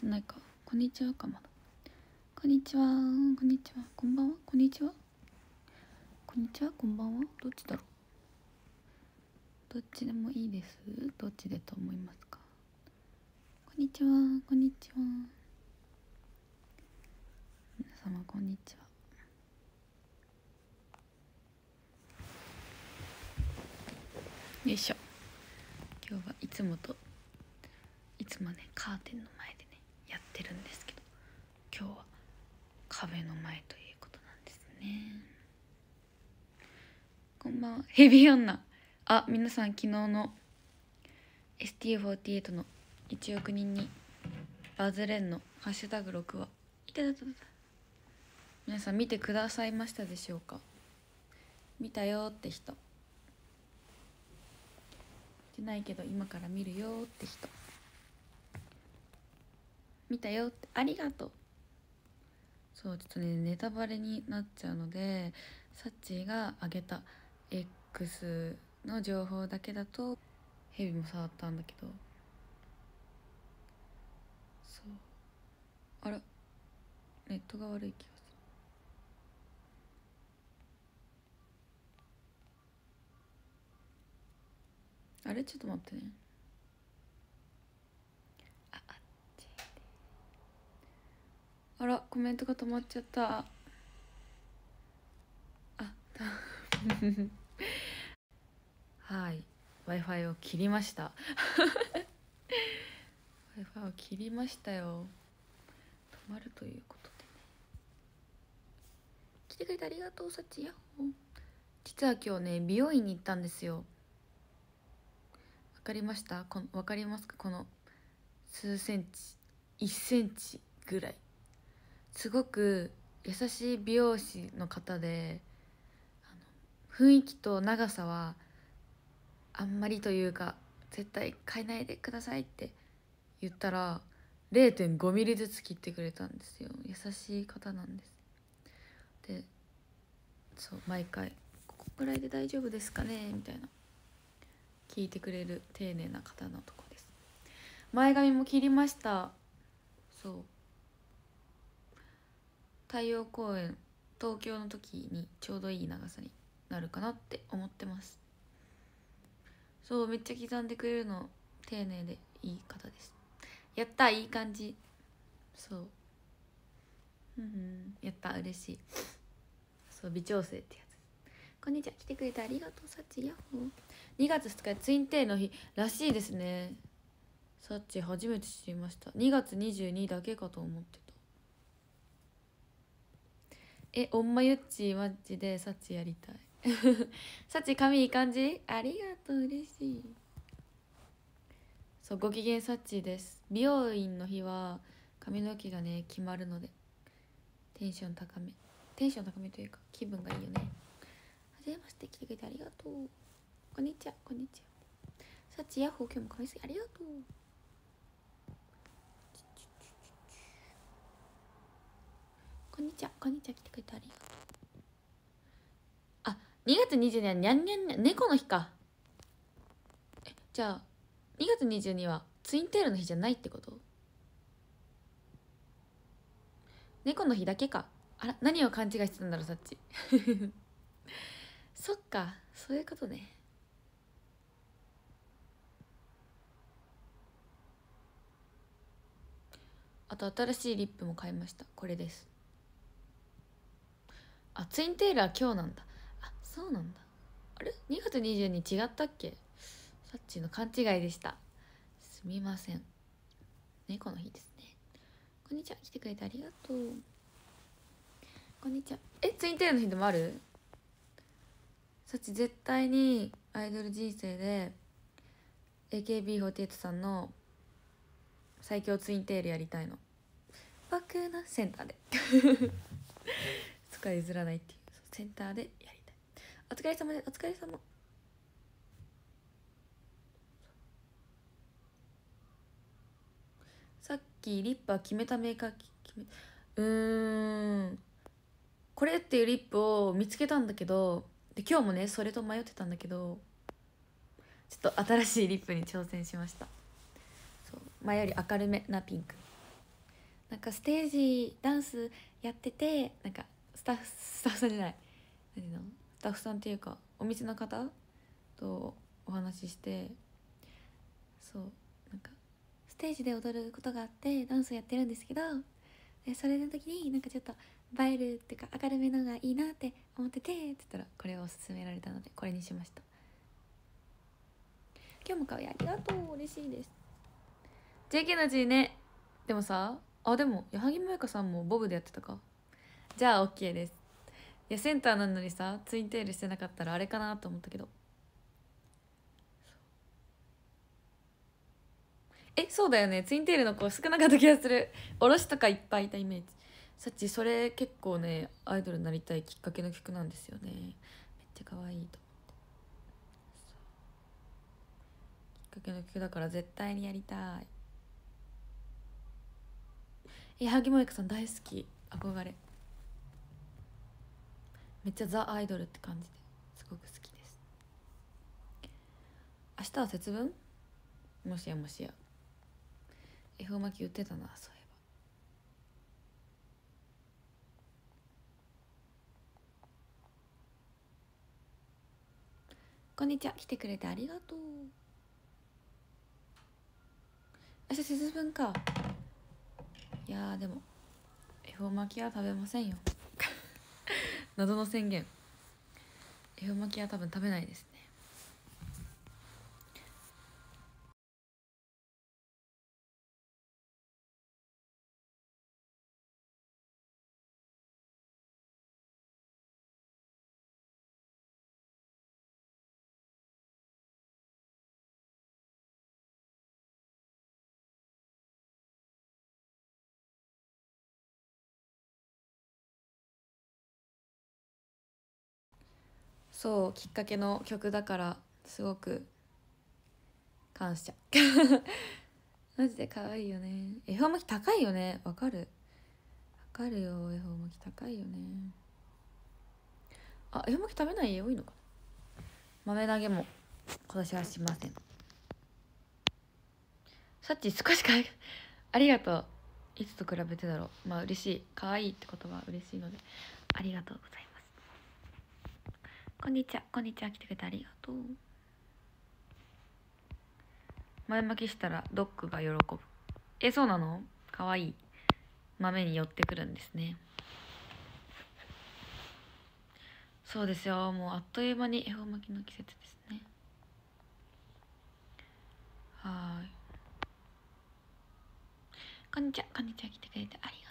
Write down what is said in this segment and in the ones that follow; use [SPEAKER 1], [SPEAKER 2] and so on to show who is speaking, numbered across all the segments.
[SPEAKER 1] じゃないかこんにちはかまだこんにちはこんにちはこんばんはこんにちはこんにちはこんばんはどっちだろうどっちでもいいですどっちでと思いますかこんにちはこんにちは皆様こんにちはよいしょ今日はいつもといつもねカーテンの前でやってるんですけど今日は壁の前ということなんですねこんばんはヘビ女あ皆さん昨日の ST48 の1億人にバズレンのハッシュタグ6はいたたたた皆さん見てくださいましたでしょうか見たよって人見てないけど今から見るよって人見たよってありがとうそうちょっとねネタバレになっちゃうのでサッチーが上げた X の情報だけだとヘビも触ったんだけどそうあらネットが悪い気がするあれちょっと待ってねあらコメントが止まっちゃったあ はい w i f i を切りました w i f i を切りましたよ止まるということでね来てくれてありがとうサチヤっほ実は今日ね美容院に行ったんですよわかりましたこの分かりますかこの数センチ1センチぐらいすごく優しい美容師の方で雰囲気と長さはあんまりというか絶対変えないでくださいって言ったら点五ミリずつ切ってくれたんですよ優しい方なんですでそう毎回「ここくらいで大丈夫ですかね?」みたいな聞いてくれる丁寧な方のとこです前髪も切りましたそう太陽公園東京の時にちょうどいい長さになるかなって思ってますそうめっちゃ刻んでくれるの丁寧でいい方ですやったいい感じそうやった嬉しいそう微調整ってやつこんにちは来てくれてありがとうサチヤッホー2月2日ツインテーの日らしいですねサッチ初めて知りました2月22だけかと思っててえおんまゆっちマッチでサチやりたい サチ髪いい感じありがとう嬉しいそうご機嫌サチです美容院の日は髪の毛がね決まるのでテンション高めテンション高めというか気分がいいよねはじめまして来てくれてありがとうこんにちはこんにちはサチヤッホー今日もかみすぎありがとうこんにちはこんにちは来てくれてありがとうあ2月22はにゃんにゃんにゃん猫の日かえじゃあ2月22はツインテールの日じゃないってこと猫の日だけかあら何を勘違いしてたんだろうさっちそっかそういうことねあと新しいリップも買いましたこれですあツインテールは今日なんだあそうなんだあれ2月22日違ったっけさっちの勘違いでしたすみません猫の日ですねこんにちは来てくれてありがとうこんにちはえツインテールの日でもあるさっち絶対にアイドル人生で AKB48 さんの最強ツインテールやりたいの僕のセンターでい譲らないっていうセンターでやりたいお疲れ様でお疲れ様さっきリップは決めたメーカー決めうーんこれっていうリップを見つけたんだけどで今日もねそれと迷ってたんだけどちょっと新しいリップに挑戦しましたそう前より明るめなピンクなんかステージダンスやっててなんかスタッフスタッフさんじゃない何のスタッフさんっていうかお店の方とお話ししてそうなんかステージで踊ることがあってダンスをやってるんですけどでそれの時になんかちょっと映えるっていうか明るめのがいいなって思っててって言ったらこれを勧められたのでこれにしました今日も買うい、ありがとう嬉しいです JK の G ねでもさあでも矢作舞香さんもボブでやってたかじゃあ OK ですいやセンターなのにさツインテールしてなかったらあれかなと思ったけどえそうだよねツインテールの子少なかった気がするおろしとかいっぱいいたイメージさっちそれ結構ねアイドルになりたいきっかけの曲なんですよねめっちゃ可愛いときっかけの曲だから絶対にやりたいえ萩萌子さん大好き憧れめっちゃザ・アイドルって感じですごく好きです明日は節分もしやもしや恵方巻き売ってたなそういえばこんにちは来てくれてありがとう明日節分かいやでも恵方巻きは食べませんよ謎の宣言恵方巻きは多分食べないですそうきっかけの曲だからすごく感謝 マジで可愛いよね恵方巻き高いよねわかるわかるよ恵方巻き高いよねあ恵方巻き食べない家多いのかな豆投げも今年はしませんさっち少しかありがとういつと比べてだろうまあ嬉しい可愛いってことは嬉しいのでありがとうございますこんにちは、こんにちは、来てくれてありがとう。前巻きしたらドッグが喜ぶ。え、そうなのかわいい。豆に寄ってくるんですね。そうですよ。もうあっという間に恵方巻きの季節ですね。はい。こんにちは、こんにちは、来てくれてありがとう。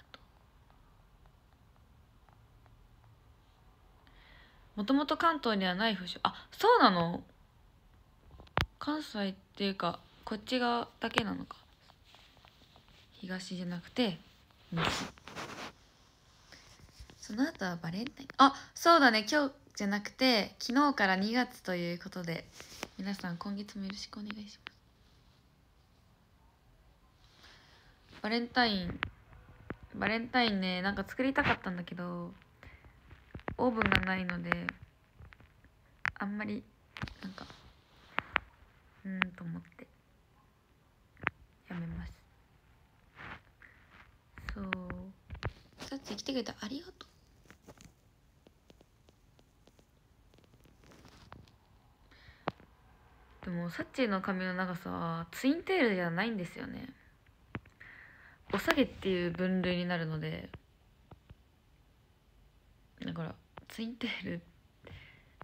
[SPEAKER 1] もともと関東にはない風習あそうなの関西っていうかこっち側だけなのか東じゃなくて西その後はバレンタインあそうだね今日じゃなくて昨日から2月ということで皆さん今月もよろしくお願いしますバレンタインバレンタインねなんか作りたかったんだけどオーブンがないのであんまりなんかうんと思ってやめますそうさっき来てくれてありがとうでもサッチーの髪の長さはツインテールじゃないんですよねお下げっていう分類になるのでだからついてる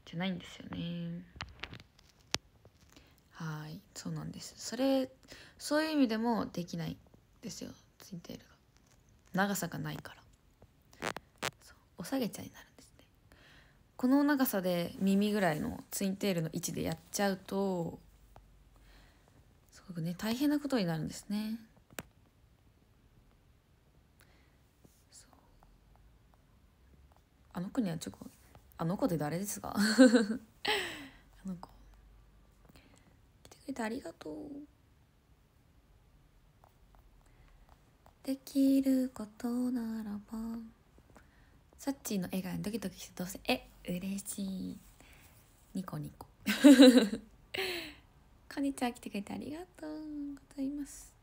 [SPEAKER 1] じゃないんですよねはいそうなんですそれそういう意味でもできないですよツインテールが長さがないからお下げちゃになるんですねこの長さで耳ぐらいのツインテールの位置でやっちゃうとすごくね大変なことになるんですねあの子にはょっとあの子で誰ですか あの子来てくれてありがとうできることならばサッチーの笑顔にドキドキしてどうせえ嬉しいニコニコ こんにちは来てくれてありがとうございます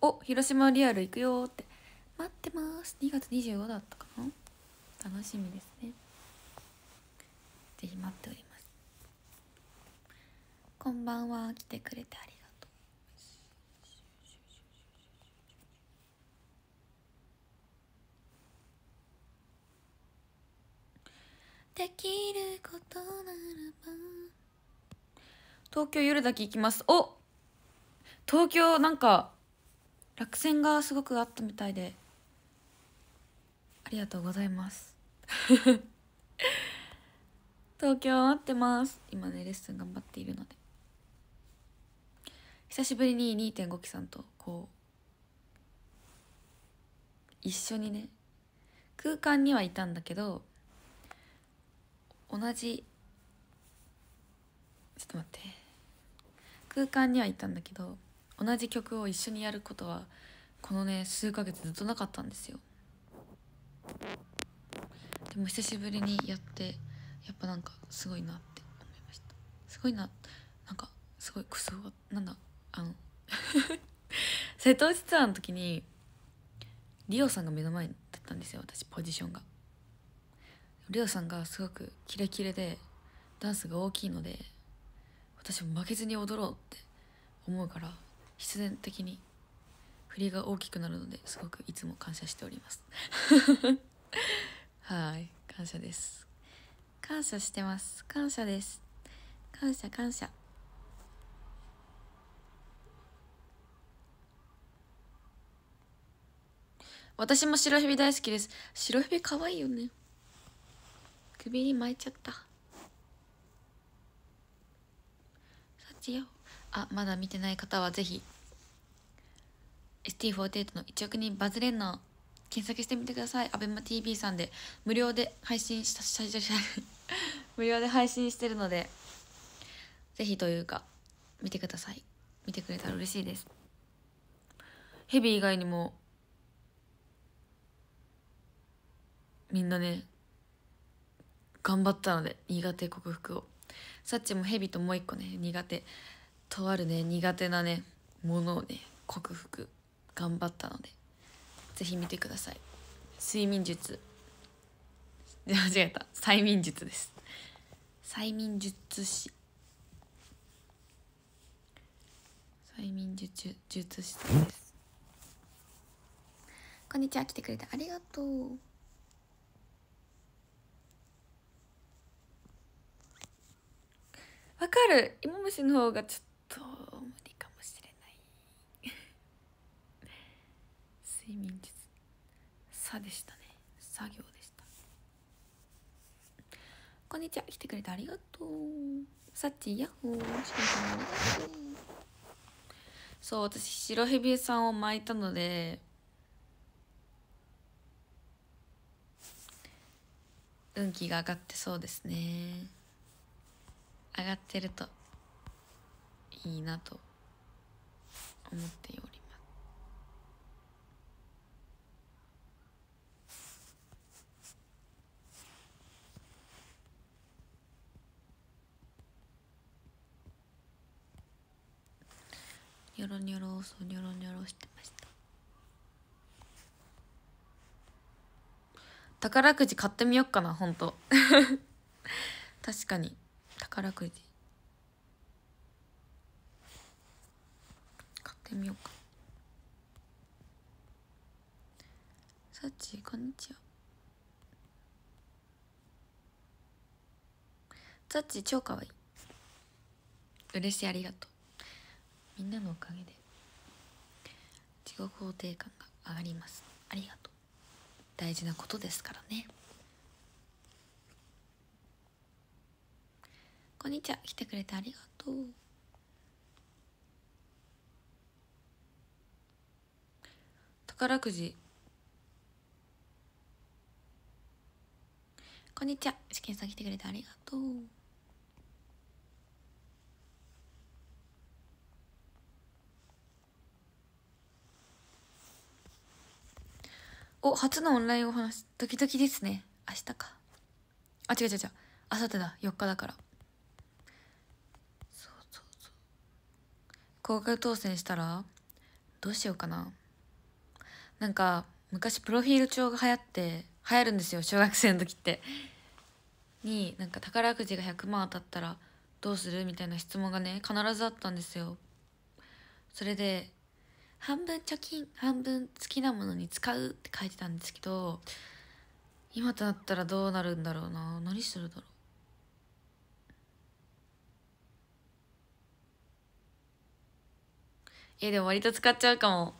[SPEAKER 1] お広島リアル行くよって待ってます2月25だったかな楽しみですねぜひ待っておりますこんばんは来てくれてありがとうできることならば東京夜だけ行きますお東京なんか落選がすごくあったみたいでありがとうございます東京待ってます今ねレッスン頑張っているので久しぶりに2.5期さんとこう一緒にね空間にはいたんだけど同じちょっと待って空間にはいたんだけど同じ曲を一緒にやることはこのね数ヶ月ずっとなかったんですよでも久しぶりにやってやっぱなんかすごいなって思いましたすごいななんかすごいクソなんだあの 瀬戸内ツアーの時にリオさんが目の前だったんですよ私ポジションがリオさんがすごくキレキレでダンスが大きいので私も負けずに踊ろうって思うから必然的に振りが大きくなるのですごくいつも感謝しております はい感謝です感謝してます感謝です感謝感謝私も白蛇大好きです白蛇可愛いよね首に巻いちゃったあまだ見てない方はぜひ ST48 の1億人バズれんの検索してみてください。ABEMATV さんで無料で配信した、ししし無料で配信してるので、ぜひというか、見てください。見てくれたら嬉しいです。ヘビ以外にも、みんなね、頑張ったので、苦手克服を。さっちもヘビともう一個ね、苦手、とあるね、苦手なね、ものをね、克服頑張ったので是非見てください睡眠術 間違えた催眠術です催眠術師催眠術術師ですこんにちは来てくれてありがとうわかる芋虫の方がちょっと睡眠術さでしたね作業でしたこんにちは来てくれてありがとうさっちヤッホーそう私白蛇さんを巻いたので運気が上がってそうですね上がってるといいなと思っておりニョロニョロそうニョロニョロしてました宝くじ買ってみよっかなほんと 確かに宝くじ買ってみようかさちこんにちはさち超かわいい嬉しいありがとうみんなのおかげで自己肯定感が上がりますありがとう大事なことですからねこんにちは来てくれてありがとう宝くじこんにちは試験さん来てくれてありがとうお、初のオンラインお話、ドキドキですね。明日か。あ、違う違う違う。あさってだ。4日だから。そうそうそう。合格当選したら、どうしようかな。なんか、昔プロフィール帳が流行って、流行るんですよ、小学生の時って。に、なんか宝くじが100万当たったら、どうするみたいな質問がね、必ずあったんですよ。それで、半分貯金半分好きなものに使うって書いてたんですけど今となったらどうなるんだろうな何するだろういやでも割と使っちゃうかも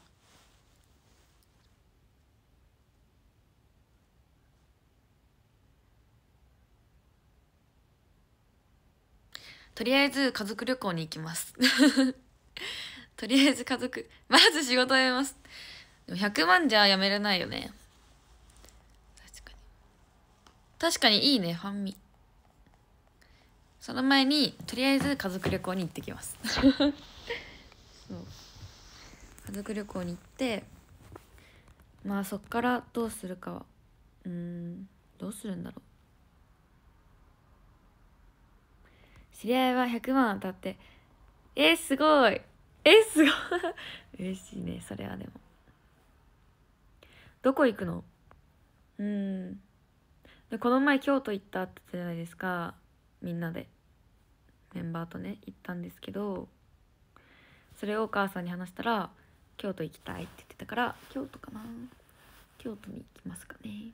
[SPEAKER 1] とりあえず家族旅行に行きますとりあえず家族、まず仕事辞めます。でも100万じゃ辞めれないよね。確かに。確かにいいね、ファンミ。その前に、とりあえず家族旅行に行ってきます。そう家族旅行に行って、まあそっからどうするかは、うん、どうするんだろう。知り合いは100万当たって、えー、すごいえすごい 嬉しいねそれはでもどこ行くのうんでこの前京都行ったって言ったじゃないですかみんなでメンバーとね行ったんですけどそれをお母さんに話したら「京都行きたい」って言ってたから京都かな京都に行きますかね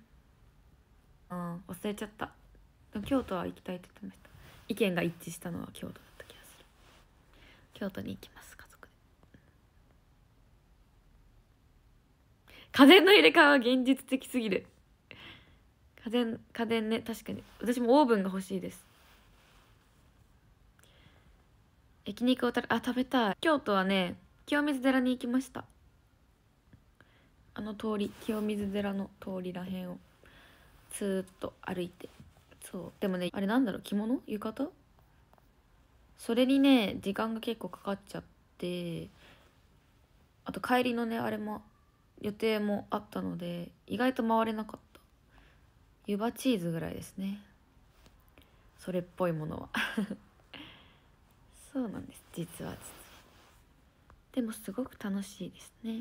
[SPEAKER 1] うん忘れちゃったでも京都は行きたいって言ってました意見が一致したのは京都だった気がする京都に行きます家電の入れ替えは現実的すぎる家電家電ね確かに私もオーブンが欲しいです焼肉をたあ食べたい京都はね清水寺に行きましたあの通り清水寺の通りらへんをずっと歩いてそうでもねあれなんだろう着物浴衣それにね時間が結構かかっちゃってあと帰りのねあれも予定もあったので意外と回れなかった湯葉チーズぐらいですねそれっぽいものはそうなんです実は実はでもすごく楽しいですね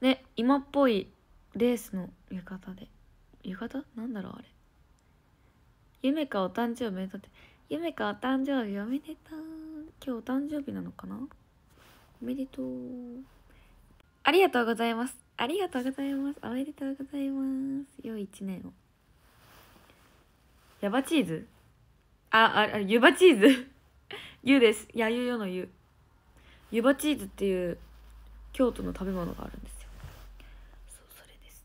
[SPEAKER 1] ね今っぽいレースの浴衣で浴衣なんだろうあれ夢かお誕生日おめでとうって夢かお誕生日おめでとう今日お誕生日なのかなおめでとうありがとうございますありがとうございますおめでとうございます良い一年をヤバチーズああユバチーズユ ですやゆよのゆゆばチーズっていう京都の食べ物があるんですよそうそれです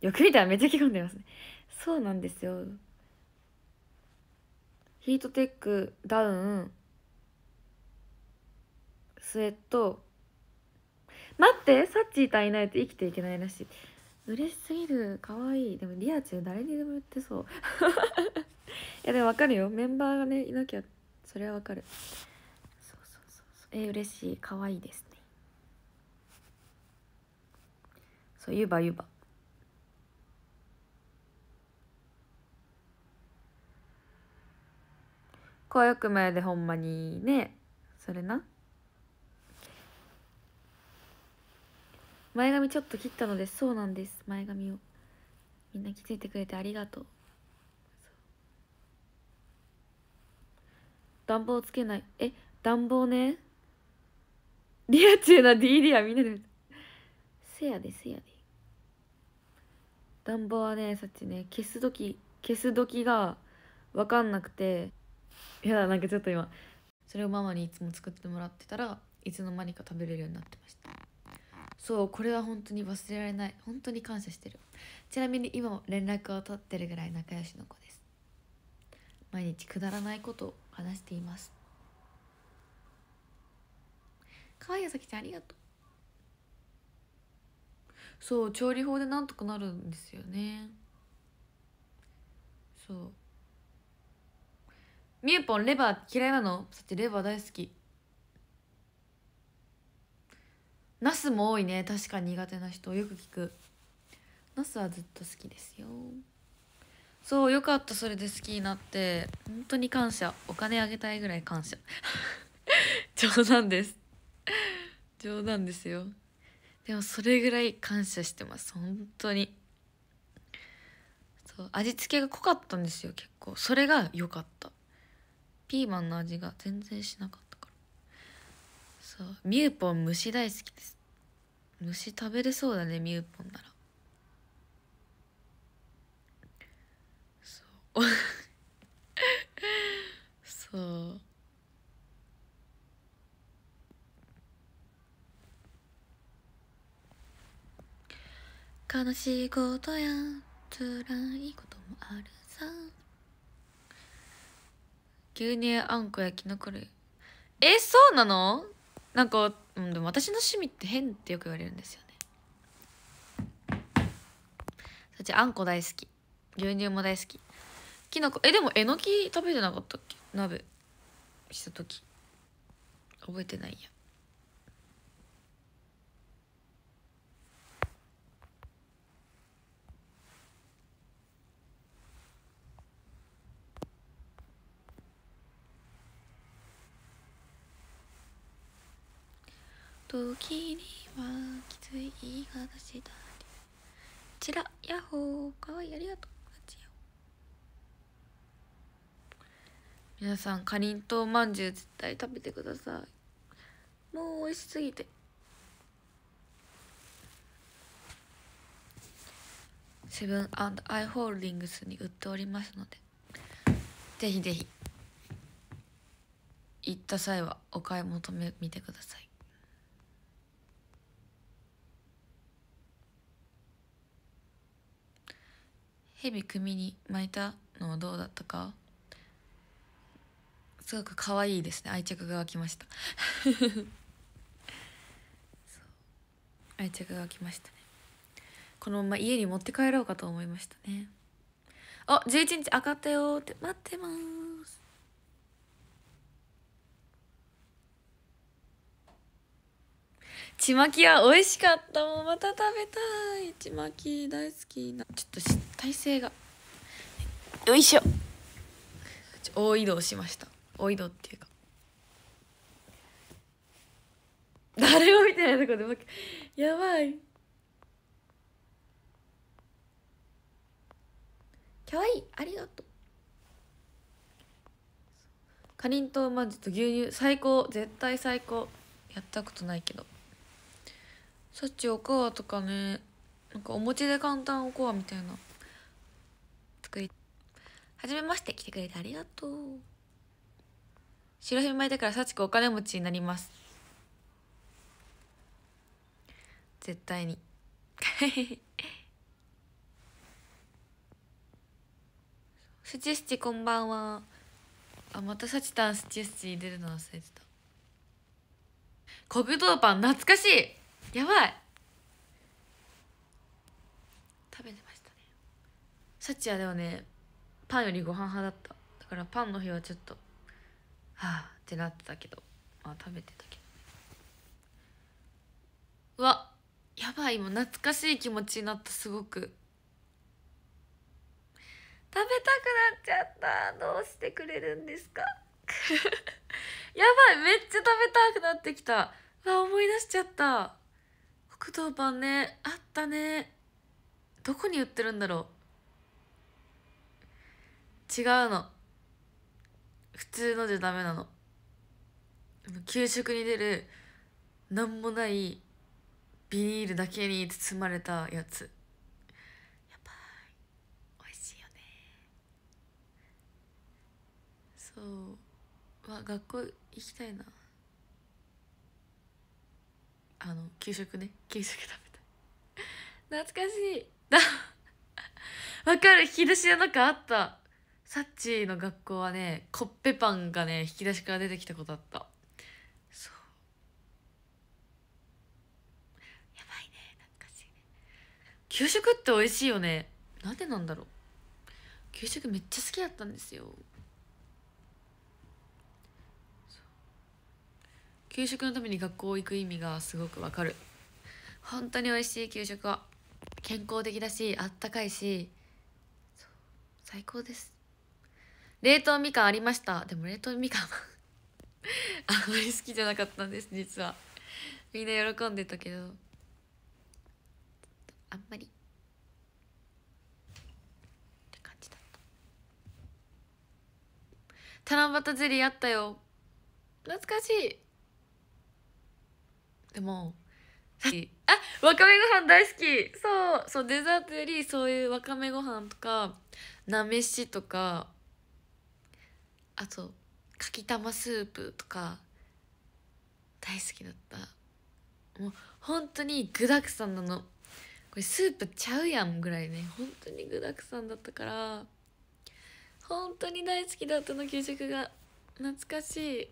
[SPEAKER 1] よく見たらめっちゃ着込んでますねそうなんですよヒートテックダウン末と待ってサッチーたいないと生きていけないらしい嬉しすぎるかわいいでもリア充誰にでも言ってそう いやでも分かるよメンバーがねいなきゃそれは分かるそうそうそうそうえ嬉しいかわいいですねそうゆばゆばこうよく前でほんまにねそれな前髪ちょっと切ったのでそうなんです前髪をみんな気づいてくれてありがとう暖房つけないえ暖房ねリアチューな D リアみんなでせやでせやで暖房はねさっきね消す時消す時が分かんなくてややなんかちょっと今それをママにいつも作ってもらってたらいつの間にか食べれるようになってましたそうこれは本当に忘れられない本当に感謝してるちなみに今も連絡を取ってるぐらい仲良しの子です毎日くだらないことを話していますかわいいさきちゃんありがとうそう調理法でなんとかなるんですよねそうみゆぽんレバー嫌いなのさっきレバー大好きナスも多いね確かに苦手な人よく聞くナスはずっと好きですよそうよかったそれで好きになって本当に感謝お金あげたいぐらい感謝 冗談です冗談ですよでもそれぐらい感謝してます本当にそう味付けが濃かったんですよ結構それが良かったピーマンの味が全然しなかったそうミューポン虫大好きです虫食べれそうだねミューポンならそうそう悲しいことや辛いこともあるさ牛乳あんこやきのこ類えそうなのなんか、うん、でも私の趣味って変ってよく言われるんですよねあんこ大好き牛乳も大好ききなこえでもえのき食べてなかったっけ鍋した時覚えてないや時にはきつい言い方したりちらヤッホーかわいいありがとう皆さんかりんとうまんじゅう絶対食べてくださいもう美味しすぎてセブンアイ・ホールディングスに売っておりますのでぜひぜひ行った際はお買い求めみてください蛇首に巻いたのはどうだったかすごく可愛いですね愛着が湧きました 愛着が湧きましたねこのまま家に持って帰ろうかと思いましたねあ11日上がったよって待ってますちまきは美味しかったもうまた食べたいちまき大好きなちょっと体勢がよいしょ大移動しました大移動っていうか誰も見てないとこでやばいかわいいありがとうかりんとうまんじゅうと牛乳最高絶対最高やったことないけどさっちおこわとかねなんかお餅で簡単おこわみたいな作りはじめまして来てくれてありがとう白ひまいたから幸子お金持ちになります絶対に スチスチこんばんはあまた幸チタんスチスチ出るの忘れてた黒糖パン懐かしいやばい食べてましたねサチアではねパンよりご飯派だっただからパンの日はちょっとはあってなってたけどまあ食べてたけどうわやばい今懐かしい気持ちになったすごく食べたくなっちゃったどうしてくれるんですか やばいめっちゃ食べたくなってきたわ思い出しちゃった黒糖パンねあったねどこに売ってるんだろう違うの普通のじゃダメなの給食に出る何もないビニールだけに包まれたやつやばい美味しいよねそうわ学校行きたいなあの給食ね給食食べた懐かしいわかる引き出しの中あったサッチーの学校はねコッペパンがね引き出しから出てきたことあったそうやばいね懐かしいね給食って美味しいよねなんでなんだろう給食めっちゃ好きだったんですよ給食のために学校行く意味がすごくわかる本当に美味しい給食は健康的だしあったかいし最高です冷凍みかんありましたでも冷凍みかん あんまり好きじゃなかったんです実はみんな喜んでたけどあんまりって感じだった七夕ゼリーあったよ懐かしいでもあわかめご飯大好きそうそうデザートよりそういうわかめご飯とかなめしとかあとかきたまスープとか大好きだったもう本当に具だくさんなのこれスープちゃうやんぐらいね本当に具だくさんだったから本当に大好きだったの給食が懐かしい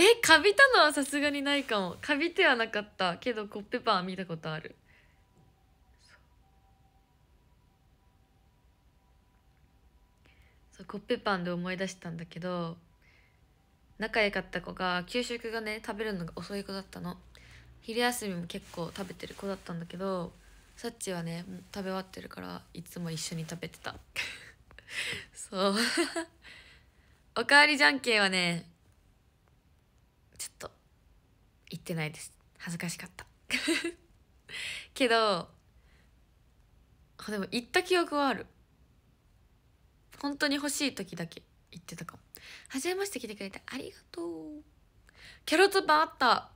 [SPEAKER 1] えかびたのはさすがにないかもかびてはなかったけどコッペパンは見たことあるそうコッペパンで思い出したんだけど仲良かった子が給食がね食べるのが遅い子だったの昼休みも結構食べてる子だったんだけどさっちはね食べ終わってるからいつも一緒に食べてた そう おかわりじゃんけんはねちょっと言ってないです恥ずかしかった けどでも言った記憶はある本当に欲しい時だけ言ってたかも初めまして来てくれてありがとうキャロットパンあった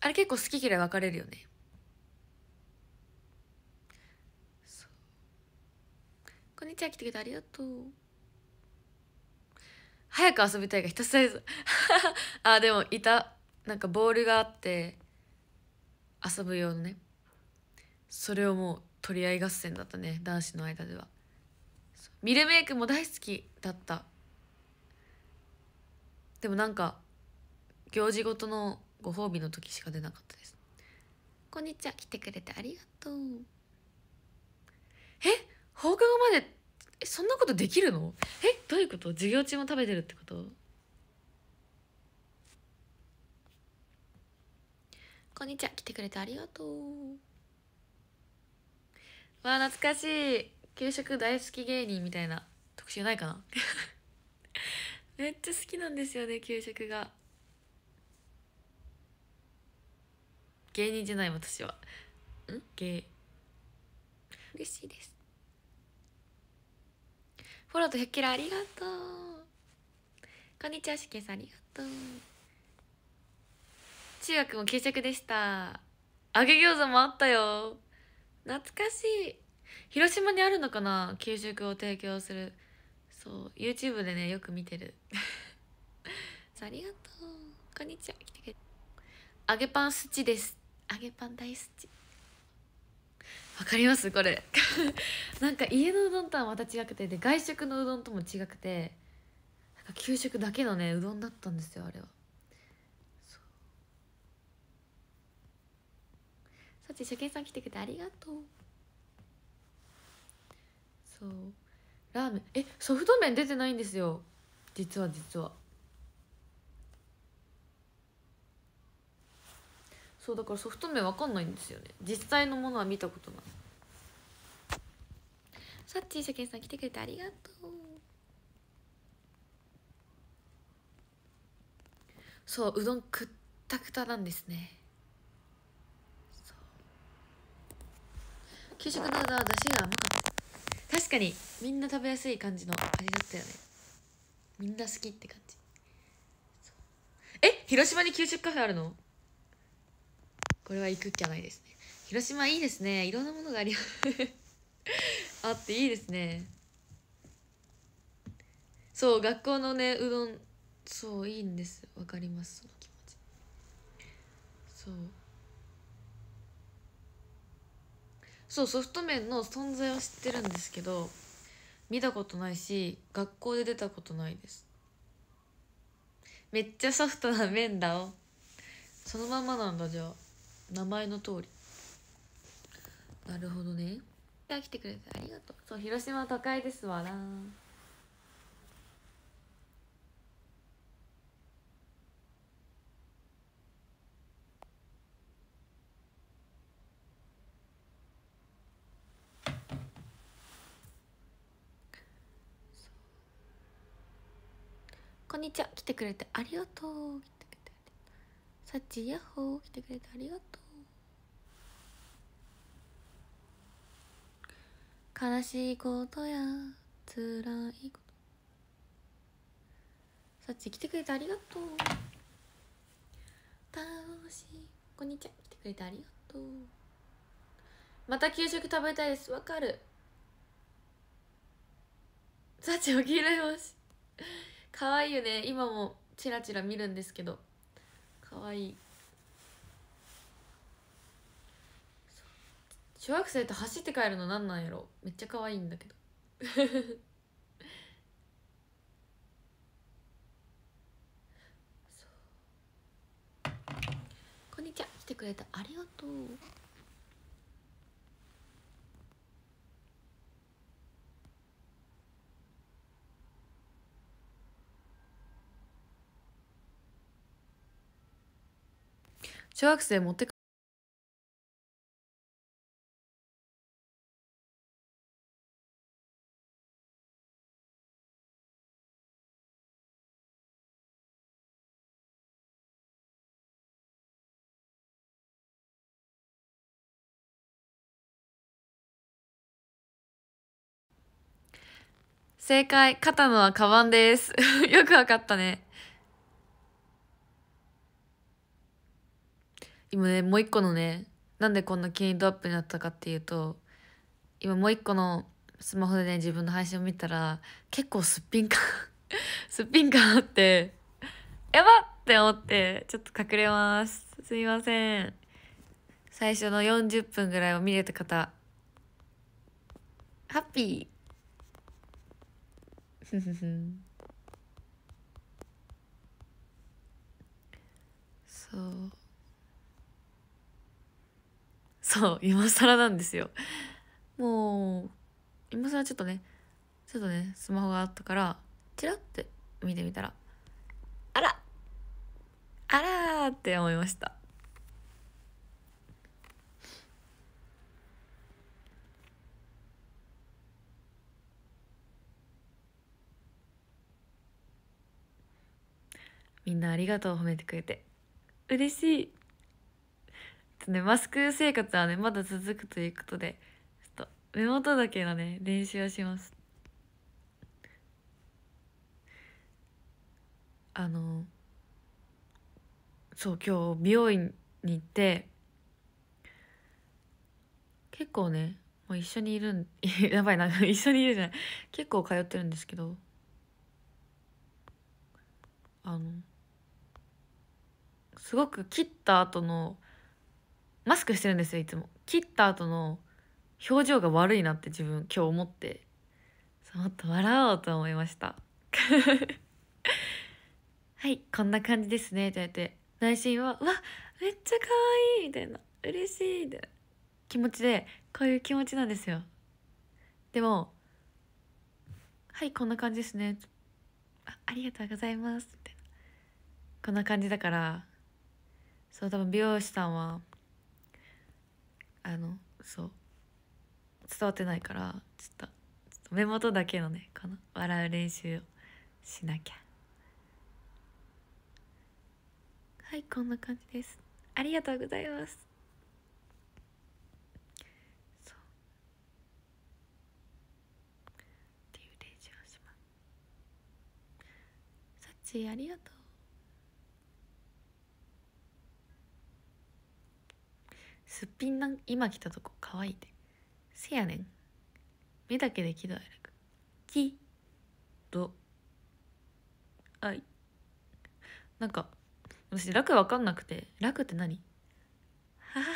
[SPEAKER 1] あれ結構好き嫌い分かれるよねこんにちは来てくれてありがとう早く遊びたいがひたすら あでもいたなんかボールがあって遊ぶようなねそれをもう取り合い合戦だったね男子の間ではミルメイクも大好きだったでもなんか行事ごとのご褒美の時しか出なかったですこんにちは来てくれてありがとうえ放課後までえそんなことできるのえどういうこと授業中も食べてるってことこんにちは来てくれてありがとうわあ懐かしい給食大好き芸人みたいな特集ないかな めっちゃ好きなんですよね給食が芸人じゃない私はん芸嬉しいですフォローと100キロありがとうこんにちはしけさんありがとう中学も給食でした揚げ餃子もあったよ懐かしい広島にあるのかな給食を提供するそう YouTube でねよく見てる ありがとうこんにちは揚げパン好きです揚げパン大好きわかりますこれ なんか家のうどんとはまた違くてで外食のうどんとも違くてなんか給食だけのねうどんだったんですよあれはさち初見さん来てくれてありがとうそうラーメンえソフト麺出てないんですよ実は実はそうだからソフト面わかんないんですよね実際のものは見たことないさっちーしゃけんさん来てくれてありがとうそううどんくったくたなんですね給食のうどんはだしが甘かった確かにみんな食べやすい感じの味だったよねみんな好きって感じえ広島に給食カフェあるのこれは行くっきゃないですね広島いいですねいろんなものがあり あっていいですねそう学校のねうどんそういいんですわかりますその気持ちそうそうソフト麺の存在は知ってるんですけど見たことないし学校で出たことないですめっちゃソフトな麺だよそのままなんだじゃあ名前の通りなるほどね来てくれてありがとうそう広島都会ですわなこんにちは来てくれてありがとうさっちやっほー来てくれてありがとう悲しいことや辛いことさっち来てくれてありがとう楽しいこんにちは来てくれてありがとうまた給食食べたいですわかるさっち起きれまし可愛いよね今もチラチラ見るんですけど可愛い小学生って走って帰るのなんなんやろめっちゃ可愛いんだけどこんにちは来てくれてありがとう小学生持って正解、肩のはカバンです。よくわかったね。今ね、もう一個のね、なんでこんなキードアップになったかっていうと、今もう一個のスマホでね、自分の配信を見たら、結構すっぴん感 すっぴん感あって、やばって思って、ちょっと隠れます。すみません。最初の40分ぐらいを見れた方、ハッピーそうそう今更なんですよもう今更ちょっとねちょっとねスマホがあったからチラッて見てみたらあらあらって思いましたみんなありがとう褒めてくれて嬉しいね、マスク生活はねまだ続くということでちょっと目元だけのね練習をしますあのそう今日美容院に行って結構ねもう一緒にいるん やばいな一緒にいるじゃない結構通ってるんですけどあのすごく切った後のマスクしてるんですよいつも切った後の表情が悪いなって自分今日思ってもっと笑おうと思いました はいこんな感じですねって言われて内心は「うわめっちゃ可愛いみたいな「嬉しい」みたいな気持ちでこういう気持ちなんですよでも「はいこんな感じですね」あ「ありがとうございます」みたいなこんな感じだからそう多分美容師さんはあのそう伝わってないからちょっと目元だけのねこの笑う練習をしなきゃはいこんな感じですありがとうございますそうっていう練習をしますさっちありがとうすっぴんなん今来たとこ可愛いでせやねん目だけで喜怒哀楽喜怒愛なんか私楽分かんなくて楽って何ははは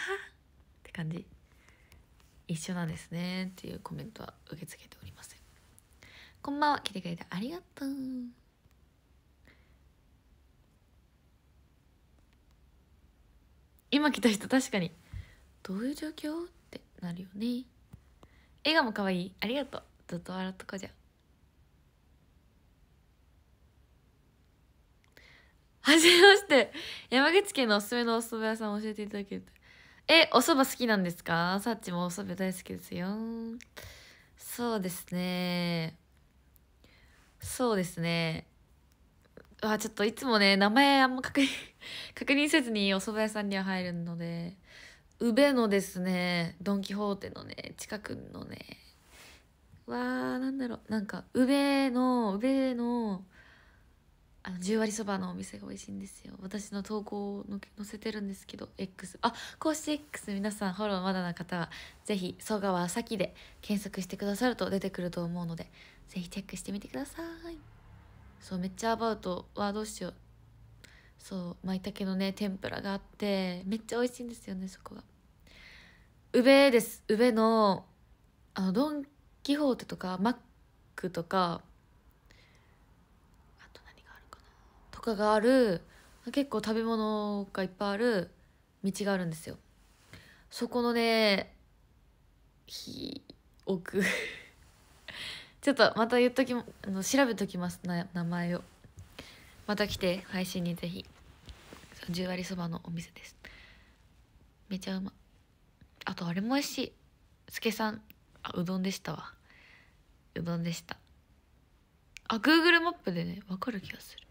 [SPEAKER 1] って感じ一緒なんですねっていうコメントは受け付けておりませんこんばんは来てくれてありがとう今来た人確かにどういう状況ってなるよね笑顔も可愛いありがとうずっと笑っとこじゃ初めまして山口県のおすすめのお蕎麦屋さん教えていただけるとえお蕎麦好きなんですかさっちもお蕎麦大好きですよそうですねそうですねあちょっといつもね名前あんま確認 確認せずにお蕎麦屋さんには入るので宇部のですねドン・キホーテのね近くのねわーなんだろうなんか宇部の宇部のあの10割そばのお店が美味しいんですよ私の投稿を載せてるんですけど X あ公式 X 皆さんフォローまだな方は是非曽川あさきで検索してくださると出てくると思うので是非チェックしてみてくださいそうめっちゃアバウトはどうしようそう舞茸のね天ぷらがあってめっちゃ美味しいんですよねそこが宇部です宇部のあのドン・キホーテとかマックとかあと何があるかなとかがある結構食べ物がいっぱいある道があるんですよそこのねひ奥 ちょっとまた言っときあの調べときます名前をまた来て配信にぜひ。十割そばのお店ですめちゃうまあとあれも美味しいすけさんあうどんでしたわうどんでしたあ Google マップでね分かる気がする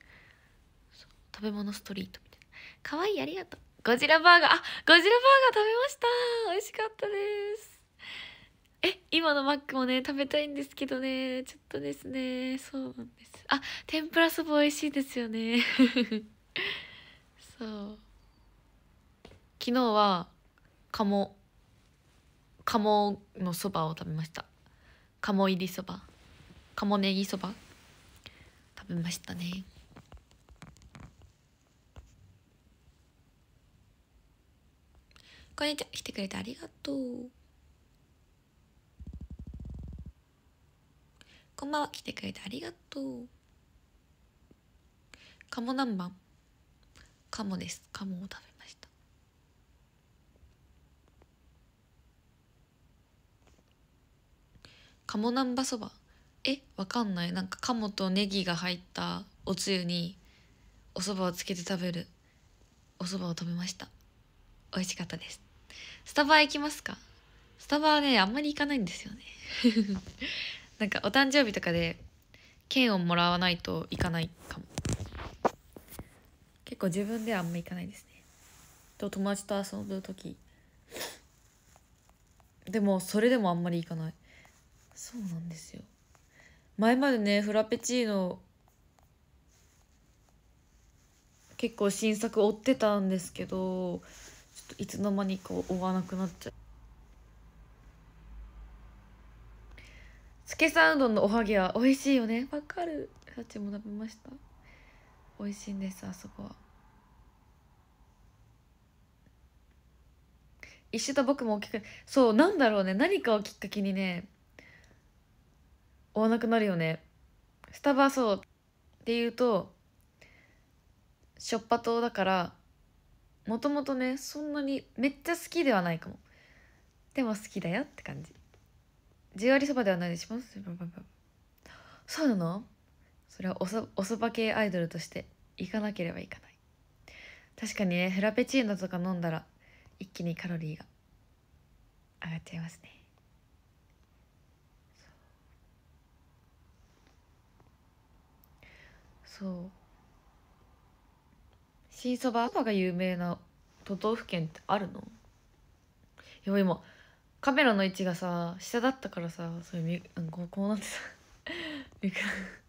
[SPEAKER 1] 食べ物ストリートみたいなかわいいありがとうゴジラバーガーあゴジラバーガー食べました美味しかったですえ今のマックもね食べたいんですけどねちょっとですねそうなんですあ天ぷらそば美味しいですよねそう昨日は鴨鴨のそばを食べました鴨入りそば鴨ネギそば食べましたねこんにちは来てくれてありがとうこんばんは来てくれてありがとう鴨南蛮鴨です鴨を食べました鴨南ばそばえわかんないなんか鴨とネギが入ったおつゆにお蕎麦をつけて食べるお蕎麦を食べました美味しかったですスタバ行きますかスタバはねあんまり行かないんですよね なんかお誕生日とかで券をもらわないといかないかも結構自分ではあんま行かないですねと友達と遊ぶ時でもそれでもあんまり行かないそうなんですよ前までねフラペチーノ結構新作追ってたんですけどちょっといつの間にか追わなくなっちゃうつけサウンドのおはぎは美味しいよねわかるさっちも食べました美味しいんですあそこは一緒と僕も大きくそうなんだろうね何かをきっかけにね追わなくなるよねスタバそうっていうとしょっぱ党だからもともとねそんなにめっちゃ好きではないかもでも好きだよって感じ10割そばではないでしますそうなのそれはおそおそば系アイドルとして行かなければいかない確かにねフラペチーノとか飲んだら一気にカロリーが上がっちゃいますねそう新そばが有名な都道府県ってあるのやば今カメラの位置がさ下だったからさそれみ こうこうなってさびかく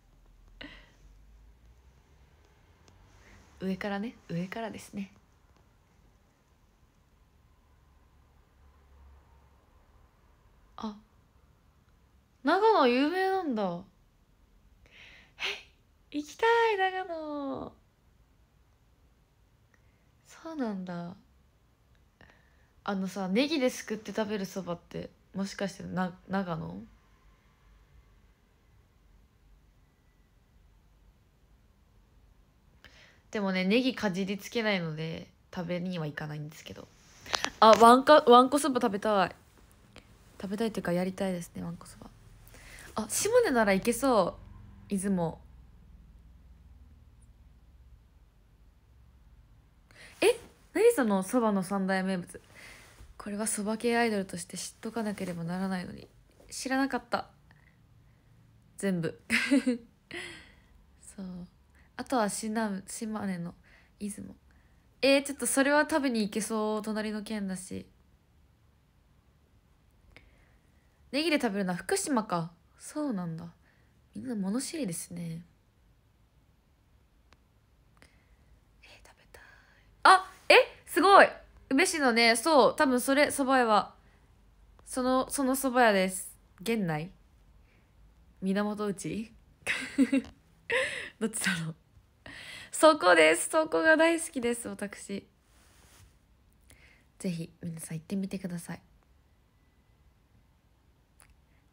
[SPEAKER 1] 上からね上からですねあ長野有名なんだえ行きたい長野そうなんだあのさネギですくって食べるそばってもしかしてな長野でもねネギかじりつけないので食べにはいかないんですけどあわんかわんこそば食べたい食べたいっていうかやりたいですねわんこそばあ島根ならいけそう出雲え何そのそばの三大名物これはそば系アイドルとして知っとかなければならないのに知らなかった全部 そうあとは島根の出雲えー、ちょっとそれは食べに行けそう隣の県だしネギで食べるのは福島かそうなんだみんな物知りですねえー、食べたいあえすごい梅市のねそう多分それそば屋はそのそのそば屋です源内源内 どっちだろうそこですそこが大好きです私ぜひ皆さん行ってみてください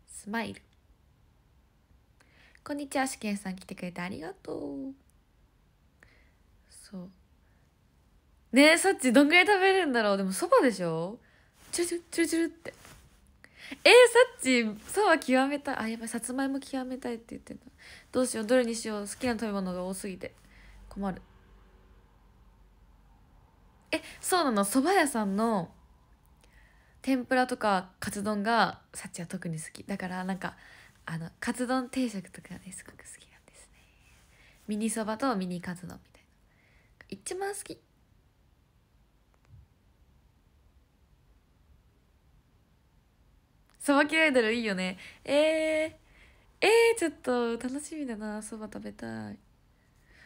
[SPEAKER 1] スマイルこんにちはしけんさん来てくれてありがとうそうねえさっちどんぐらい食べれるんだろうでもそばでしょチュルチュルチュルってえー、さっちそば極めたいあやっぱさつまいも極めたいって言ってんだどうしようどれにしよう好きな食べ物が多すぎて困るえそうなの蕎麦屋さんの天ぷらとかカツ丼がサチは特に好きだからなんかあのカツ丼定食とかねすごく好きなんですねミニそばとミニカツ丼みたいな一番好きそば嫌いだろいいよねえー、えー、ちょっと楽しみだなそば食べたい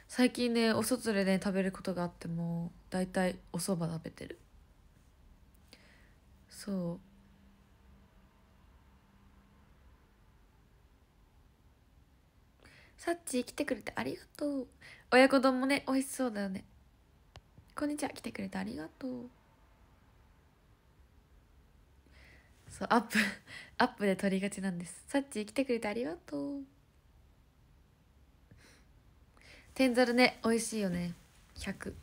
[SPEAKER 1] 最近ねお外でね食べることがあっても大体おそば食べてるそうサッチ来てくれてありがとう親子丼もね美味しそうだよねこんにちは来てくれてありがとうそうアップアップで撮りがちなんですサッチ来てくれてありがとう天ざるね美味しいよね100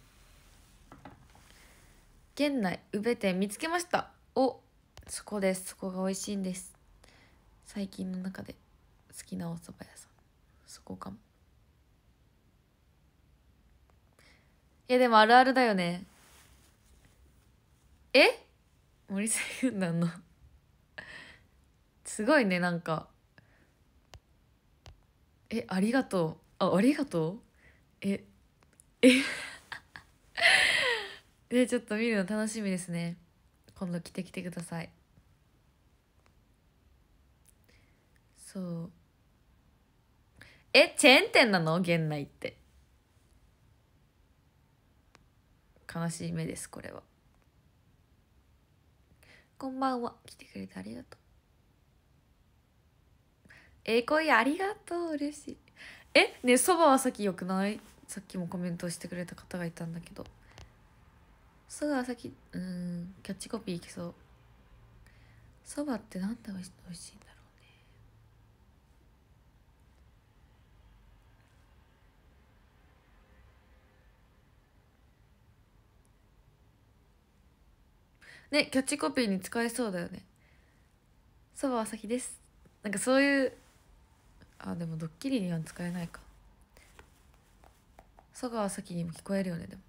[SPEAKER 1] 県内宇部店見つけましたおそこですそこが美味しいんです最近の中で好きなお蕎麦屋さんそこかもいやでもあるあるだよねえ森末軍団のすごいねなんかえありがとうあありがとうええで ちょっと見るの楽しみですね今度着てきてくださいそうえチェーン店なの源内って悲しい目ですこれはこんばんは来てくれてありがとうえー、こういうありがとう嬉しいえねそばはさっきよくないさっきもコメントしてくれた方がいたんだけどすぐ朝きうんキャッチコピーいきそうそばってなんで美味しいんだろうねねキャッチコピーに使えそうだよねそばはさきですなんかそういうあでもドッキリには使えないか佐川先にも聞こえるよねでも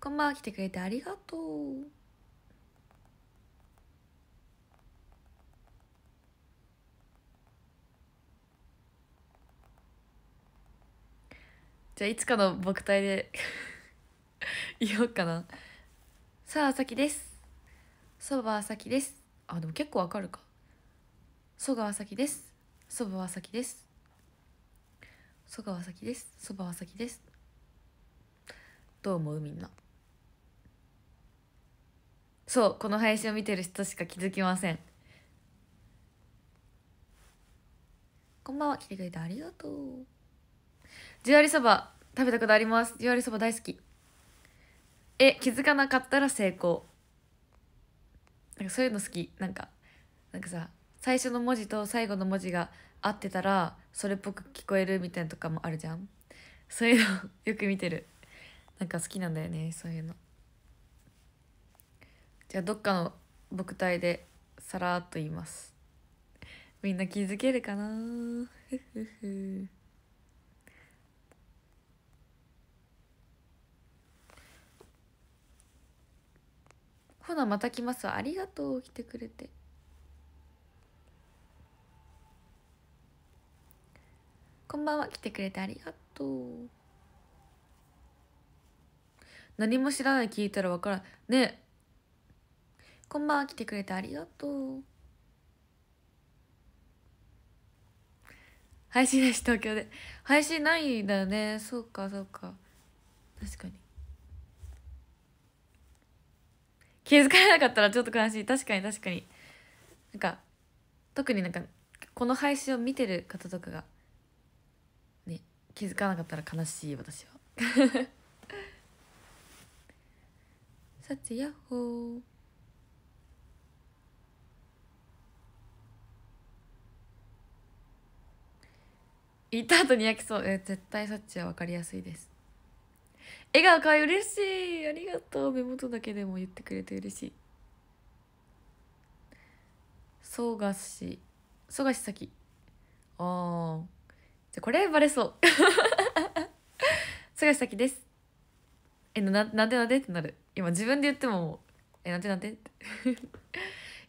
[SPEAKER 1] こんばんは来てくれてありがとうじゃあいつかの僕体で 言おうかな。さあ、先です。そばあさきです。あ、でも結構わかるか。そがあさきです。そばあさきです。そばは先ですそばは先ですどう思うみんなそうこの配信を見てる人しか気づきませんこんばんは来てくれてありがとうわりそば食べたことありますわりそば大好きえ気づかなかったら成功なんかそういうの好きなんかなんかさ最初の文字と最後の文字が合ってたらそれっぽく聞こえるみたいなとかもあるじゃんそういうのよく見てるなんか好きなんだよねそういうのじゃあどっかの牧体でさらっと言いますみんな気づけるかなふふふほなまた来ますありがとう来てくれてこんばんは。来てくれてありがとう。何も知らない聞いたらわからん。ねこんばんは。来てくれてありがとう。配信なし東京で。配信ないんだよね。そうか、そうか。確かに。気づかれなかったらちょっと悲しい。確かに確かに。なんか、特になんか、この配信を見てる方とかが気づかなかったら悲しい私はさてやッホー行った後に焼きそうえ絶対さっちは分かりやすいです笑顔かわい嬉しいありがとう目元だけでも言ってくれて嬉しいそうしそうがしさ先ああこれバレそう菅崎 ですえななんでなんでってなる今自分で言ってもえなんでなんでって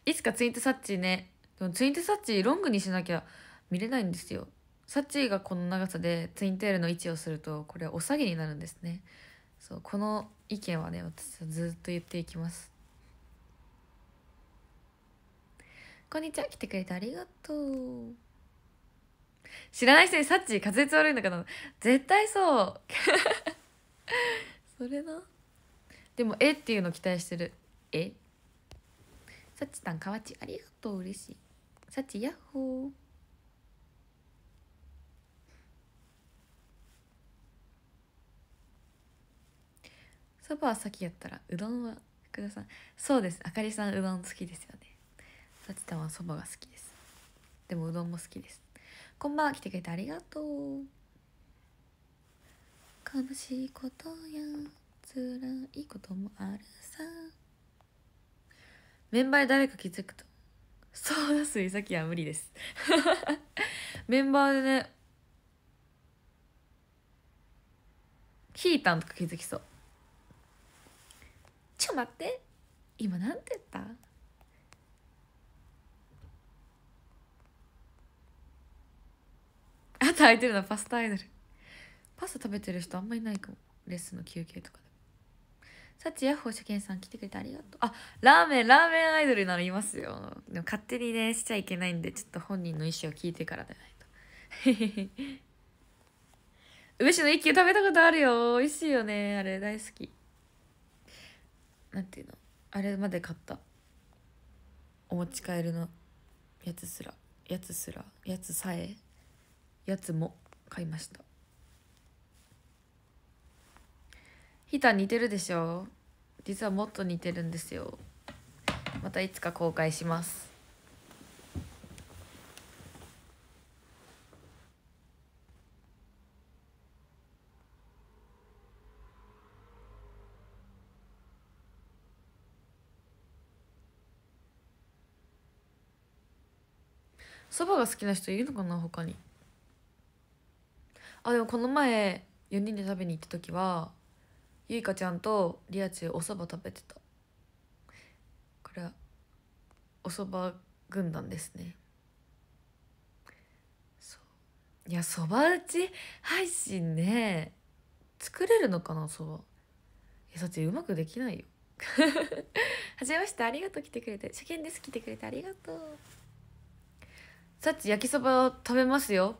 [SPEAKER 1] いつかツイントサッチねでもツイントサッチロングにしなきゃ見れないんですよサッチがこの長さでツインテールの位置をするとこれはお下げになるんですねそうこの意見はね私はずっと言っていきますこんにちは来てくれてありがとう知らない人にサッチ滑舌悪いのかな絶対そう それなでも「え」っていうの期待してる「え」サッチさんかわちありがとう嬉しいサッチヤッホーそばは先やったらうどんは福田さんそうですあかりさんうどん好きですよねさちたんはそばが好きですでもうどんも好きですこんばんは来てくれてありがとう悲しいことや辛いこともあるさメンバーで誰か気づくとそうだすいさきは無理です メンバーでね聞ーたんとか気づきそうちょ待って今なんて言ったあと空いてるのはパスタアイドルパスタ食べてる人あんまいないかもレッスンの休憩とかでさちやっほーし見けんさん来てくれてありがとうあラーメンラーメンアイドルならいますよでも勝手にねしちゃいけないんでちょっと本人の意思を聞いてからでないとへ。梅酒の一休食べたことあるよ美味しいよねあれ大好きなんていうのあれまで買ったお持ち帰りのやつすらやつすらやつさえやつも買いましたひた似てるでしょ実はもっと似てるんですよまたいつか公開しますそばが好きな人いるのかな他にあでもこの前4人で食べに行った時はゆいかちゃんとりあちおそば食べてたこれはおそば軍団ですねそういやそば打ち配信ね作れるのかなそばいやさっうまくできないよ はじめましてありがとう来てくれて初見です来てくれてありがとうさち焼きそば食べますよ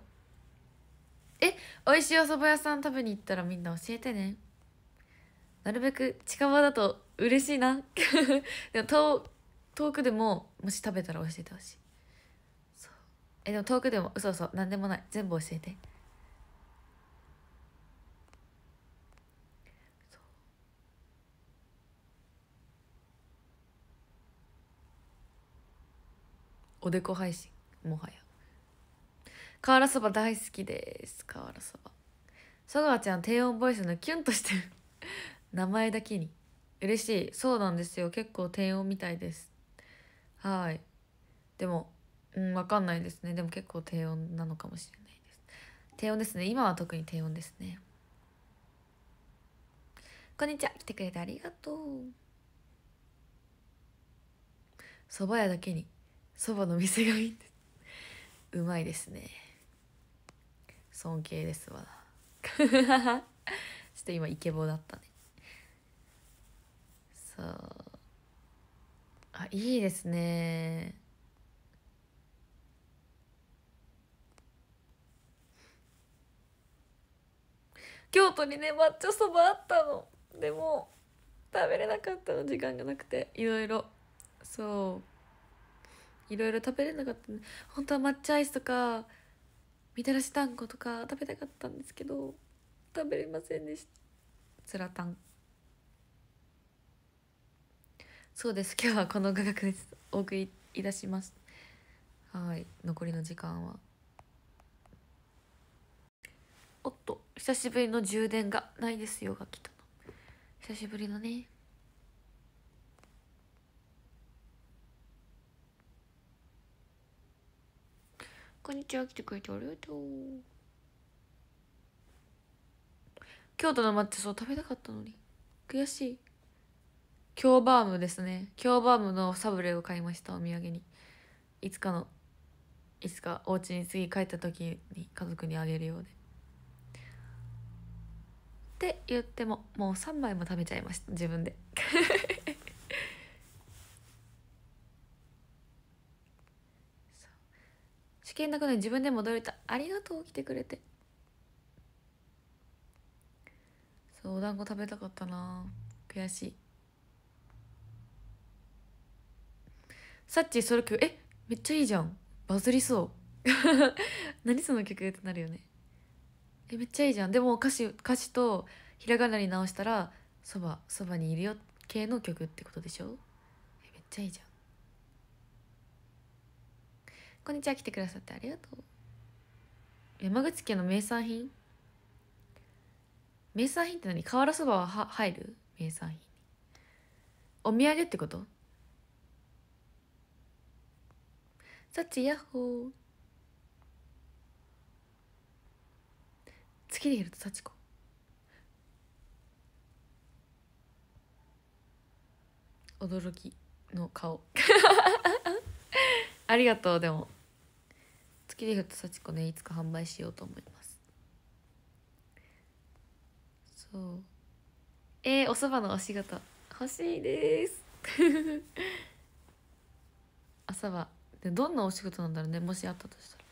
[SPEAKER 1] え美味しいお蕎麦屋さん食べに行ったらみんな教えてねなるべく近場だと嬉しいな でも遠遠くでももし食べたら教えてほしいそうえでも遠くでもそう何でもない全部教えておでこ配信もはや瓦そば大好きです瓦そば佐川ちゃん低音ボイスのキュンとしてる名前だけに嬉しいそうなんですよ結構低音みたいですはいでもうん分かんないですねでも結構低音なのかもしれないです低音ですね今は特に低音ですねこんにちは来てくれてありがとう蕎麦屋だけに蕎麦の店がいいんですうまいですね尊敬ですわ ちょっと今イケボだったねそうあいいですね京都にね抹茶そばあったのでも食べれなかったの時間がなくていろいろそういろいろ食べれなかった、ね、本当は抹茶アイスとかみたらし団子とか食べたかったんですけど食べれませんでしたつらたんそうです今日はこの画角ですお送りいたしますはい残りの時間はおっと久しぶりの充電がないですよが来たの久しぶりのねこんにちは。来てくれてありがとう。京都の抹茶そう食べたかったのに。悔しい。京バームですね。京バームのサブレを買いました。お土産に。いつかの、いつかお家に次帰った時に家族にあげるようで。って言ってももう3枚も食べちゃいました自分で試験なくの自分で戻れたありがとう来てくれてそうお団子食べたかったな悔しいさっちその曲えめっちゃいいじゃんバズりそう 何その曲ってなるよねえめっちゃいいじゃんでも歌詞歌詞とひらがなに直したらそばそばにいるよ系の曲ってことでしょえめっちゃいいじゃんこんにちは来てくださってありがとう山口県の名産品名産品って何瓦そばはは入る名産品お土産ってことサちヤッホー月でいると幸子驚きの顔 ありがとうでも月リフと幸子ねいつか販売しようと思いますそうえー、おそばのお仕事欲しいですお そばでどんなお仕事なんだろうねもしあったとしたら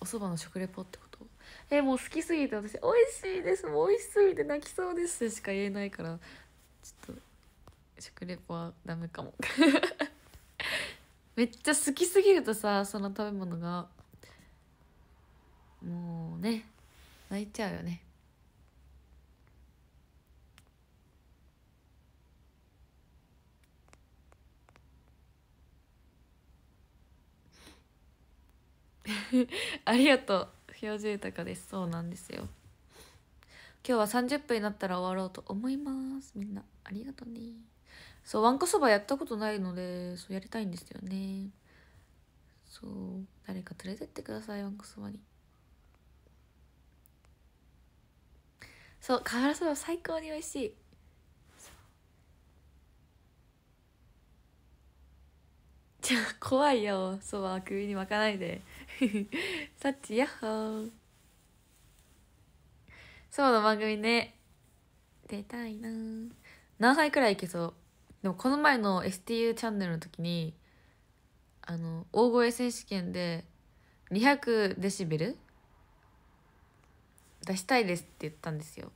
[SPEAKER 1] おそばの食レポってことえー、もう好きすぎて私美味しいですもう美味しすぎて泣きそうですしか言えないからちょっと食レポはダメかもめっちゃ好きすぎるとさその食べ物がもうね泣いちゃうよねありがとう表情豊かですそうなんですよ今日は30分になったら終わろうと思いますみんなありがとうねそうわんこそばやったことないのでそうやりたいんですよねそう誰か連れてってくださいわんこそばにそう瓦そば最高に美味しいじゃあ怖いよそば首に巻かないでさっちやっほーそばの番組ね出たいな何杯くらいいけそうでもこの前の STU チャンネルの時にあの大声選手権で200デシベル出したいですって言ったんですよ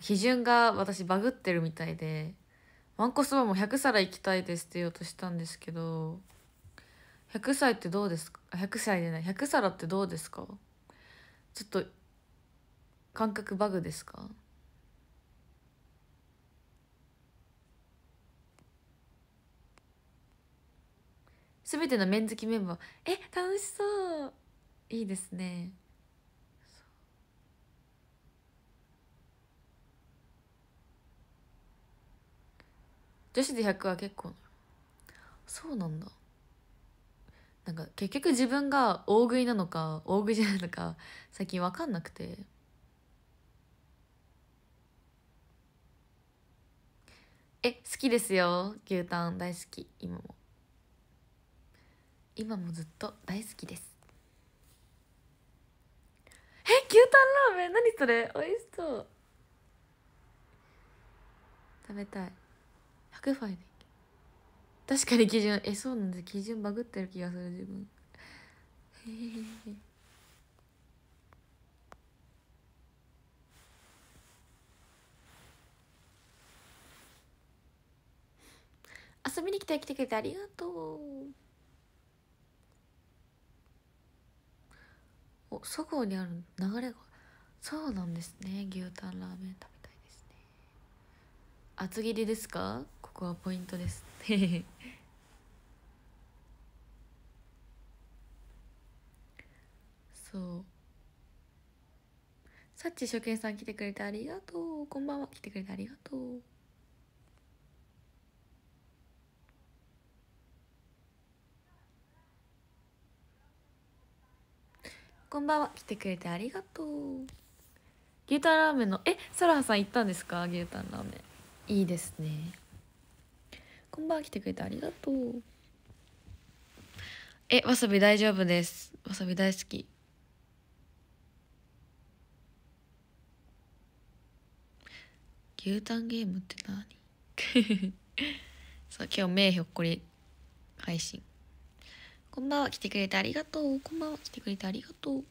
[SPEAKER 1] 基準が私バグってるみたいでわんこそばも100皿行きたいですって言おうとしたんですけど100歳ってどうですか100歳じゃない100皿ってどうですかちょっと感覚バグですかすべての面好きメンバーえ楽しそういいですね女子で100は結構そうなんだなんか結局自分が大食いなのか大食いじゃないのか最近分かんなくてえ好きですよ牛タン大好き今も今もずっと大好きですえ牛タンラーメン何それ美味しそう食べたい白米で確かに基準えそうなんです基準バグってる気がする自分 遊びに来て来てくれてありがとう。そごうにある流れがそうなんですね牛タンラーメン食べたいですね厚切りですかここはポイントです そうさっち初見さん来てくれてありがとうこんばんは来てくれてありがとうこんばんは来てくれてありがとう牛タンラーメンのえソラハさん行ったんですか牛タンラーメンいいですねこんばんは来てくれてありがとうえわさび大丈夫ですわさび大好き牛タンゲームって何 そう今日目ひょっこり配信こんばんは。来てくれてありがとう。こんばんは。来てくれてありがとう。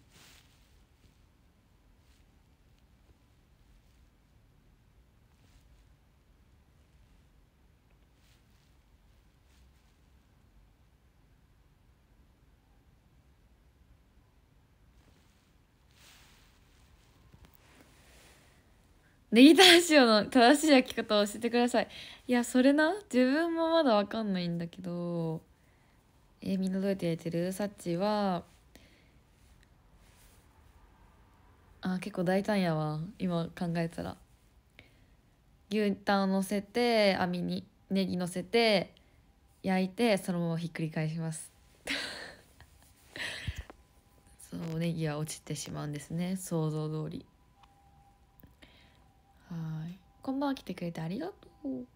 [SPEAKER 1] ネギター塩の正しい焼き方を教えてください。いや、それな、自分もまだわかんないんだけど。えみんなどていてるサッチはあ結構大胆やわ今考えたら牛タンをのせて網にネギのせて焼いてそのままひっくり返します そうネギは落ちてしまうんですね想像通りはいこんばんは来てくれてありがとう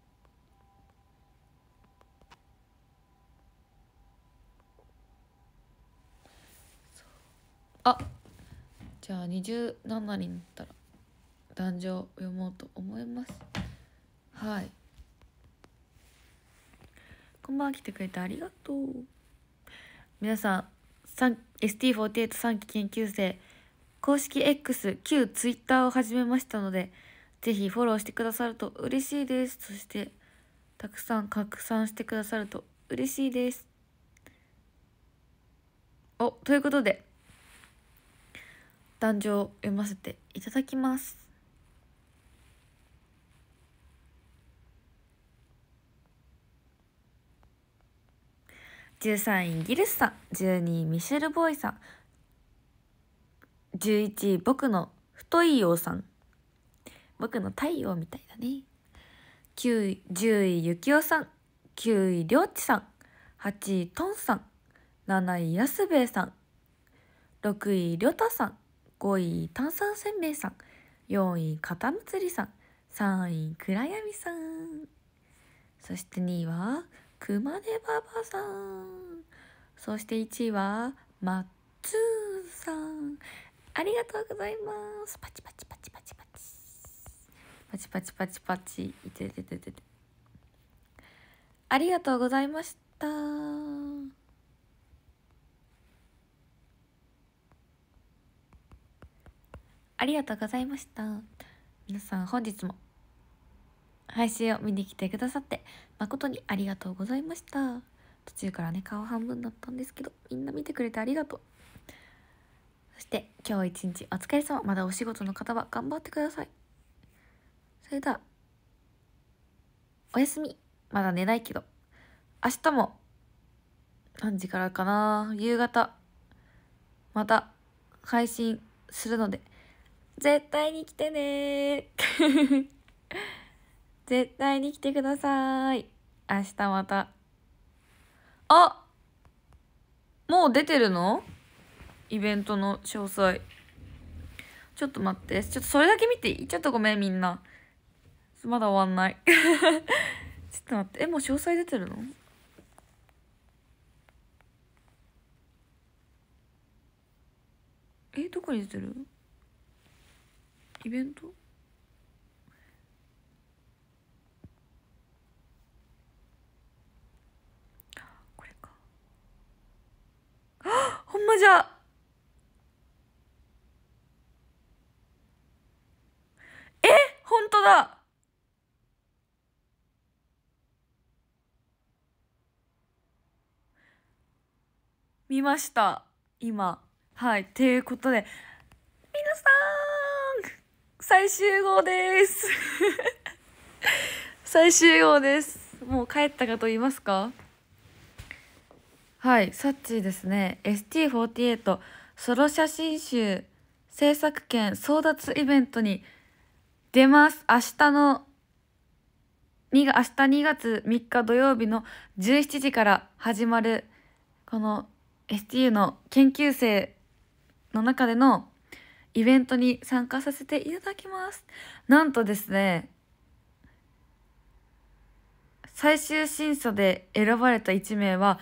[SPEAKER 1] あじゃあ27になったら壇上読もうと思いますはいこんばんは来てくれてありがとう皆さん ST483 期研究生公式 X 旧 Twitter を始めましたのでぜひフォローしてくださると嬉しいですそしてたくさん拡散してくださると嬉しいですおということで壇上を読ませていただきます。13位ギルスさん12位ミシェル・ボーイさん11位僕の太いよさん僕の太陽みたいだね9位10位ゆきおさん9位りょうちさん8位とんさん7位安兵衛さん6位りょたさん5位炭酸せんべいさん4位片むつりさん3位暗闇さんそして2位はくま手ばばさんそして1位はまっつーさんありがとうございますパチパチパチパチパチパチパチパチパチいてててててありがとうございました。ありがとうございました。皆さん本日も配信を見に来てくださって誠にありがとうございました。途中からね、顔半分だったんですけど、みんな見てくれてありがとう。そして今日一日お疲れ様。まだお仕事の方は頑張ってください。それでは、おやすみ。まだ寝ないけど。明日も、何時からかな夕方、また配信するので、絶対に来てね 絶対に来てください。明日また。あもう出てるのイベントの詳細。ちょっと待って。ちょっとそれだけ見ていいちょっとごめんみんな。まだ終わんない。ちょっと待って。え、もう詳細出てるのえ、どこに出てるイベントこれかあ ほんまじゃえ本当だ見ました今はいということで皆さん最終号です 最終号ですもう帰ったかと言いますかはいサッチーですね ST48 ソロ写真集制作権争奪イベントに出ます明日の明日2月3日土曜日の17時から始まるこの STU の研究生の中でのイベントに参加させていただきます。なんとですね、最終審査で選ばれた1名は、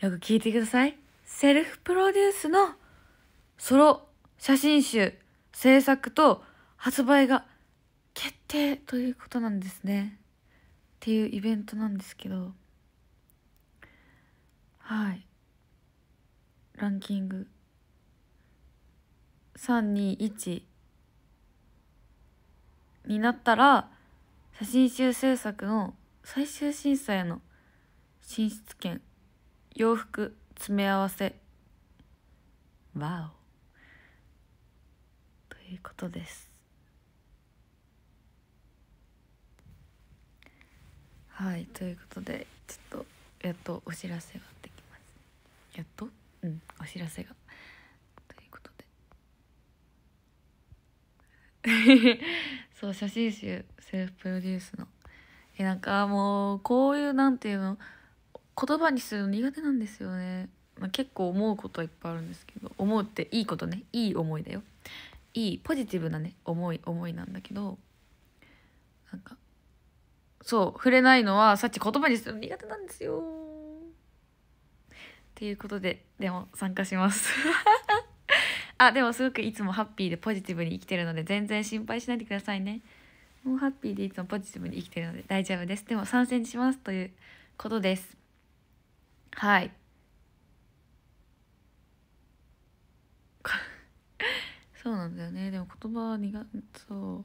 [SPEAKER 1] よく聞いてください。セルフプロデュースのソロ写真集制作と発売が決定ということなんですね。っていうイベントなんですけど、はい。ランキング321になったら写真集制作の最終審査への進出権洋服詰め合わせわおということですはいということでちょっとやっとお知らせができますやっとうんお知らせが そう写真集セルフプロデュースのえなんかもうこういうなんていうの言葉にするの苦手なんですよね、まあ、結構思うことはいっぱいあるんですけど思うっていいことねいい思いだよいいポジティブなね思い思いなんだけどなんかそう触れないのはさっき言葉にするの苦手なんですよっていうことででも参加しますあ でもすごくいつもハッピーでポジティブに生きてるので全然心配しないでくださいねもうハッピーでいつもポジティブに生きてるので大丈夫ですでも参戦しますということですはい そうなんだよねでも言葉は苦そう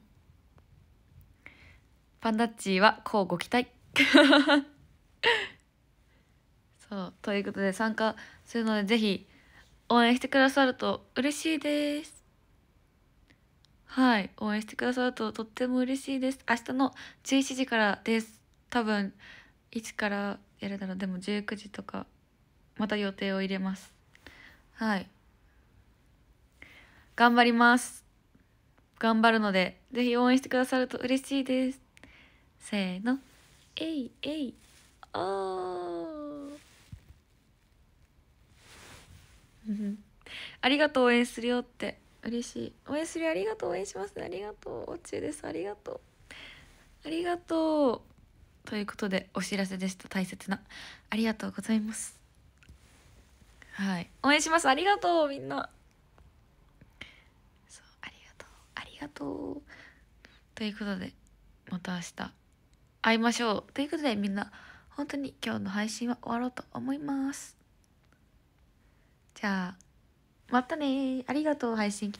[SPEAKER 1] パンダッチーはこうご期待 そうということで参加するのでぜひ応援してくださると嬉しいです。はい、応援してくださるととっても嬉しいです。明日の11時からです。多分、いつからやるだろう。でも19時とか、また予定を入れます。はい。頑張ります。頑張るので、ぜひ応援してくださると嬉しいです。せーの。えいえい。おー。ありがとう応援するよって嬉しい応援するよありがとう応援しますありがとうお中ですありがとうありがとうということでお知らせでした大切なありがとうございますはい応援しますありがとうみんなそうありがとうありがとうということでまた明日会いましょうということでみんな本当に今日の配信は終わろうと思いますじゃあ、またねありがとう、配信